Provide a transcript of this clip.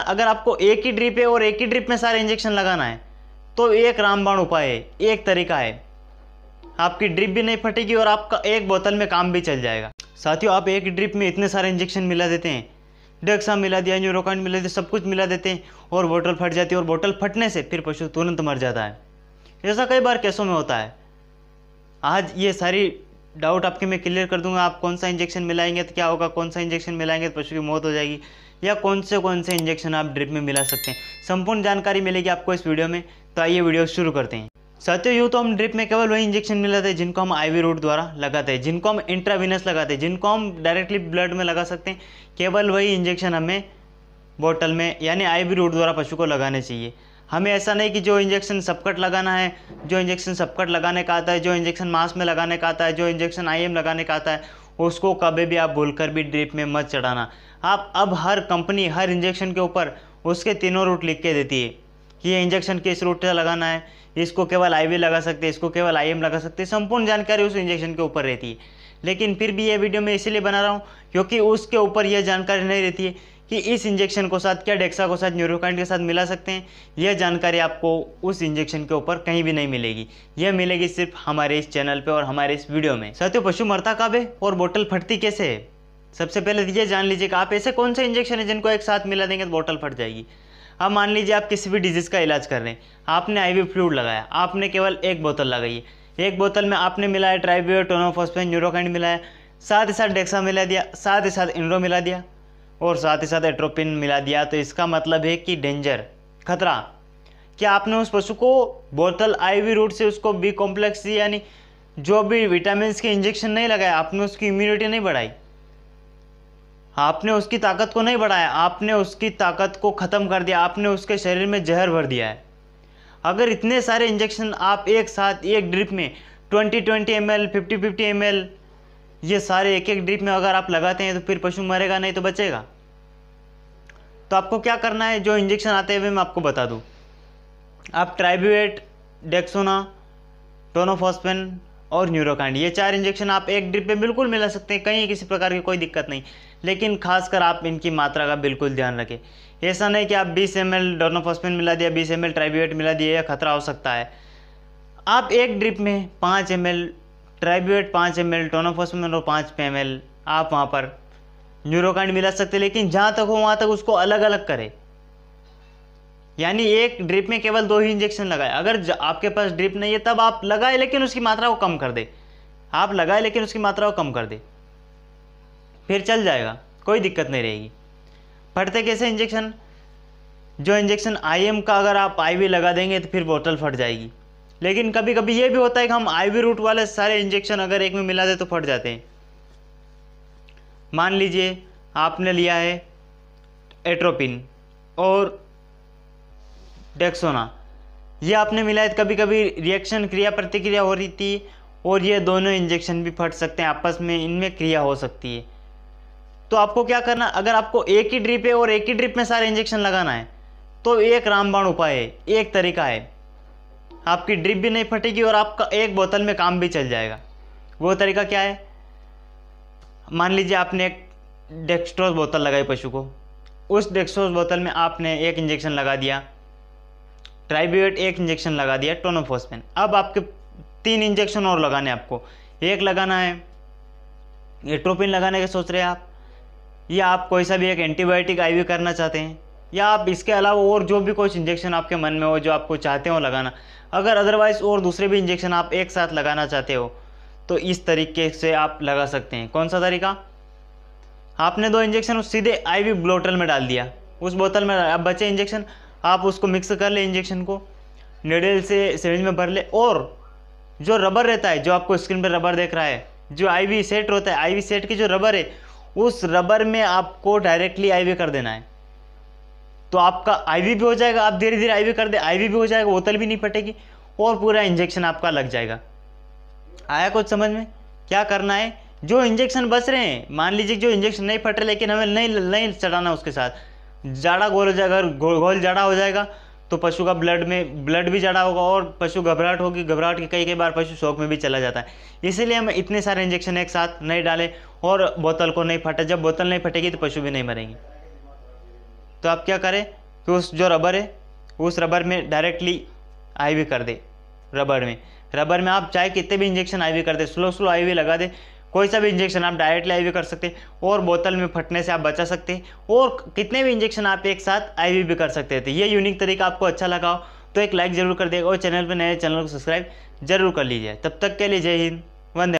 अगर आपको एक ही ड्रिप है और एक ही ड्रिप में सारे इंजेक्शन लगाना है तो एक रामबाण उपाय है एक तरीका है आपकी ड्रिप भी नहीं फटेगी और आपका एक बोतल में काम भी चल जाएगा साथियों आप एक ड्रिप में इतने सारे इंजेक्शन मिला देते हैं डेक्सा मिला दिया न्यूरोकाइन मिला दिया सब कुछ मिला देते हैं और बोतल फट जाती है और बोतल फटने से फिर पशु तुरंत मर जाता है ऐसा कई बार कैसों में होता है आज ये सारी डाउट आपके मैं क्लियर कर दूंगा आप कौन सा इंजेक्शन मिलाएंगे तो क्या होगा कौन सा इंजेक्शन मिलाएंगे तो पशु की मौत हो जाएगी या कौन से कौन से इंजेक्शन आप ड्रिप में मिला सकते हैं संपूर्ण जानकारी मिलेगी आपको इस वीडियो में तो आइए वीडियो शुरू करते हैं साथियों यूँ तो हम ड्रिप में केवल वही इंजेक्शन मिलाते हैं जिनको हम आईवी रूट द्वारा लगाते हैं जिनको हम इंट्राविनस लगाते हैं जिनको हम डायरेक्टली ब्लड में लगा सकते हैं केवल वही इंजेक्शन हमें बोतल में यानी आईवी रूट द्वारा पशु को लगाने चाहिए हमें ऐसा नहीं कि जो इंजेक्शन सबकट लगाना है जो इंजेक्शन सबकट लगाने का आता है जो इंजेक्शन मांस में लगाने का आता है जो इंजेक्शन आई लगाने का आता है उसको कभी भी आप भूलकर भी ड्रिप में मत चढ़ाना आप अब हर कंपनी हर इंजेक्शन के ऊपर उसके तीनों रूट लिख के देती है कि ये इंजेक्शन किस रूट से लगाना है इसको केवल आई लगा सकते हैं इसको केवल आई लगा सकते हैं संपूर्ण जानकारी उस इंजेक्शन के ऊपर रहती है लेकिन फिर भी ये वीडियो मैं इसीलिए बना रहा हूँ क्योंकि उसके ऊपर यह जानकारी नहीं रहती है कि इस इंजेक्शन को साथ क्या डेक्सा को साथ न्यूरोकाइंड के साथ मिला सकते हैं यह जानकारी आपको उस इंजेक्शन के ऊपर कहीं भी नहीं मिलेगी यह मिलेगी सिर्फ हमारे इस चैनल पे और हमारे इस वीडियो में साथियों पशु मरता कब है और बोतल फटती कैसे है सबसे पहले तो ये जान लीजिए कि आप ऐसे कौन से इंजेक्शन है जिनको एक साथ मिला देंगे तो बोटल फट जाएगी अब मान लीजिए आप किसी भी डिजीज़ का इलाज कर रहे हैं आपने आई फ्लूड लगाया आपने केवल एक बोतल लगाई एक बोतल में आपने मिलाया ट्राइबियो टोनोफॉस्पेन न्यूरोकाइंड मिलाया साथ ही साथ डेक्सा मिला दिया साथ ही साथ इंड्रो मिला दिया और साथ ही साथ एट्रोपिन मिला दिया तो इसका मतलब है कि डेंजर खतरा क्या आपने उस पशु को बोतल आईवी रूट से उसको बी कॉम्प्लेक्स यानी जो भी विटामिन के इंजेक्शन नहीं लगाए आपने उसकी इम्यूनिटी नहीं बढ़ाई आपने उसकी ताकत को नहीं बढ़ाया आपने उसकी ताकत को ख़त्म कर दिया आपने उसके शरीर में जहर भर दिया है अगर इतने सारे इंजेक्शन आप एक साथ एक ड्रिप में 20 20 M L fifty fifty M L ये सारे एक एक ड्रिप में अगर आप लगाते हैं तो फिर पशु मरेगा नहीं तो बचेगा तो आपको क्या करना है जो इंजेक्शन आते हुए मैं आपको बता दूँ आप ट्राइब्यूएट डेक्सोना टोनोफॉस्पेन और न्यूरोकांड ये चार इंजेक्शन आप एक ड्रिप में बिल्कुल मिला सकते हैं कहीं किसी प्रकार की कोई दिक्कत नहीं लेकिन खासकर आप इनकी मात्रा का बिल्कुल ध्यान रखें ऐसा नहीं कि आप 20 एम एल डोनोफॉस्पेन मिला दिया 20 एम एल ट्राइब्यूएट मिला दिया या खतरा हो सकता है आप एक ड्रिप में 5 एम एल ट्राइब्यूट पाँच एम एल टोनोफोसमेनो पाँच एम एल आप वहाँ पर न्यूरोकांड मिला सकते लेकिन जहाँ तक हो वहाँ तक उसको अलग अलग करें यानी एक ड्रिप में केवल दो ही इंजेक्शन लगाए अगर आपके पास ड्रिप नहीं है तब आप लगाए लेकिन उसकी मात्रा को कम कर दे आप लगाए लेकिन उसकी मात्रा को कम कर दे फिर चल जाएगा कोई दिक्कत नहीं रहेगी फटते कैसे इंजेक्शन जो इंजेक्शन आईएम का अगर आप आईवी लगा देंगे तो फिर बोतल फट जाएगी लेकिन कभी कभी ये भी होता है कि हम आईवी रूट वाले सारे इंजेक्शन अगर एक में मिला दे तो फट जाते हैं मान लीजिए आपने लिया है एट्रोपिन और डेक्सोना ये आपने मिलाया कभी कभी रिएक्शन क्रिया प्रतिक्रिया हो रही थी और ये दोनों इंजेक्शन भी फट सकते हैं आपस में इनमें क्रिया हो सकती है तो आपको क्या करना अगर आपको एक ही ड्रिप है और एक ही ड्रिप में सारे इंजेक्शन लगाना है तो एक रामबाण उपाय है एक तरीका है आपकी ड्रिप भी नहीं फटेगी और आपका एक बोतल में काम भी चल जाएगा वो तरीका क्या है मान लीजिए आपने एक डेक्सट्रोज बोतल लगाई पशु को उस डेक्सट्रोज बोतल में आपने एक इंजेक्शन लगा दिया ट्राइब्यूट एक इंजेक्शन लगा दिया टोनोफोस्पेन अब आपके तीन इंजेक्शन और लगाने आपको एक लगाना है एट्रोपिन लगाने के सोच रहे हैं आप या आप कोई सा भी एक एंटीबायोटिक आईवी करना चाहते हैं या आप इसके अलावा और जो भी कुछ इंजेक्शन आपके मन में हो जो आपको चाहते हो लगाना अगर अदरवाइज़ और दूसरे भी इंजेक्शन आप एक साथ लगाना चाहते हो तो इस तरीके से आप लगा सकते हैं कौन सा तरीका आपने दो इंजेक्शन उस सीधे आईवी ब्लोटल में डाल दिया उस बोतल में अब बचे इंजेक्शन आप उसको मिक्स कर ले इंजेक्शन को नेडल से सिरिंज में भर ले और जो रबर रहता है जो आपको स्क्रीन पर रबर देख रहा है जो आईवी सेट होता है आईवी सेट की जो रबर है उस रबर में आपको डायरेक्टली आईवी कर देना है तो आपका आई भी हो जाएगा आप धीरे धीरे आई कर दे आई भी हो जाएगा बोतल भी नहीं फटेगी और पूरा इंजेक्शन आपका लग जाएगा आया कुछ समझ में क्या करना है जो इंजेक्शन बच रहे हैं मान लीजिए जो इंजेक्शन नहीं फट रहे लेकिन हमें नहीं नहीं चढ़ाना उसके साथ जाड़ा गोल हो जाएगा अगर गोल जाड़ा हो जाएगा तो पशु का ब्लड में ब्लड भी जड़ा होगा और पशु घबराहट होगी घबराहट के कई कई बार पशु शौक में भी चला जाता है इसीलिए हम इतने सारे इंजेक्शन एक साथ नहीं डालें और बोतल को नहीं फटे जब बोतल नहीं फटेगी तो पशु भी नहीं मरेंगे तो आप क्या करें कि उस जो रबर है उस रबर में डायरेक्टली आईवी कर दे रबर में रबर में आप चाहे कितने भी इंजेक्शन आईवी कर दे स्लो स्लो आईवी लगा दे कोई सा भी इंजेक्शन आप डायरेक्टली आईवी कर सकते और बोतल में फटने से आप बचा सकते हैं और कितने भी इंजेक्शन आप एक साथ आईवी भी कर सकते थे तो ये यूनिक तरीका आपको अच्छा लगा हो तो एक लाइक जरूर कर देगा और चैनल पर नए चैनल को सब्सक्राइब जरूर कर लीजिए तब तक के लिए जय हिंद वंदे